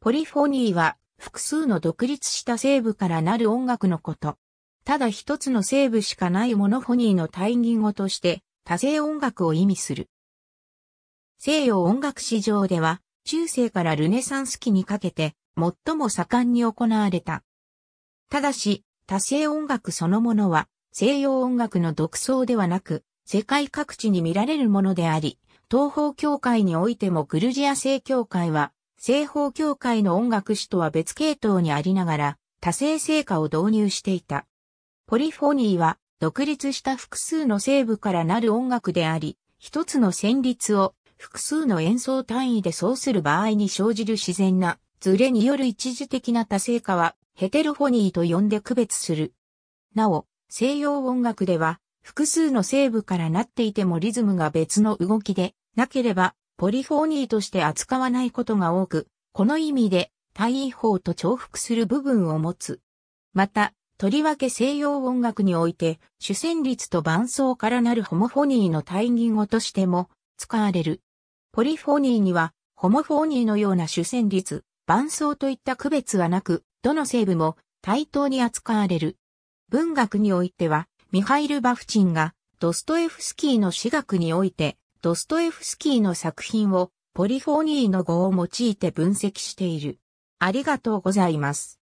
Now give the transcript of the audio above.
ポリフォニーは複数の独立した西部からなる音楽のこと。ただ一つの西部しかないモノフォニーの対義語として多声音楽を意味する。西洋音楽史上では中世からルネサンス期にかけて最も盛んに行われた。ただし多声音楽そのものは西洋音楽の独創ではなく世界各地に見られるものであり、東方教会においてもグルジア正教会は西方教会の音楽史とは別系統にありながら、多声成果を導入していた。ポリフォニーは、独立した複数の西部からなる音楽であり、一つの旋律を複数の演奏単位でそうする場合に生じる自然なズレによる一時的な多声化はヘテロフォニーと呼んで区別する。なお、西洋音楽では複数の西部からなっていてもリズムが別の動きでなければポリフォーニーとして扱わないことが多く、この意味で対位法と重複する部分を持つ。また、とりわけ西洋音楽において、主旋律と伴奏からなるホモフォニーの対義語としても使われる。ポリフォニーには、ホモフォニーのような主旋律、伴奏といった区別はなく、どの成分も対等に扱われる。文学においては、ミハイル・バフチンが、ドストエフスキーの私学において、ドストエフスキーの作品をポリフォニーの語を用いて分析している。ありがとうございます。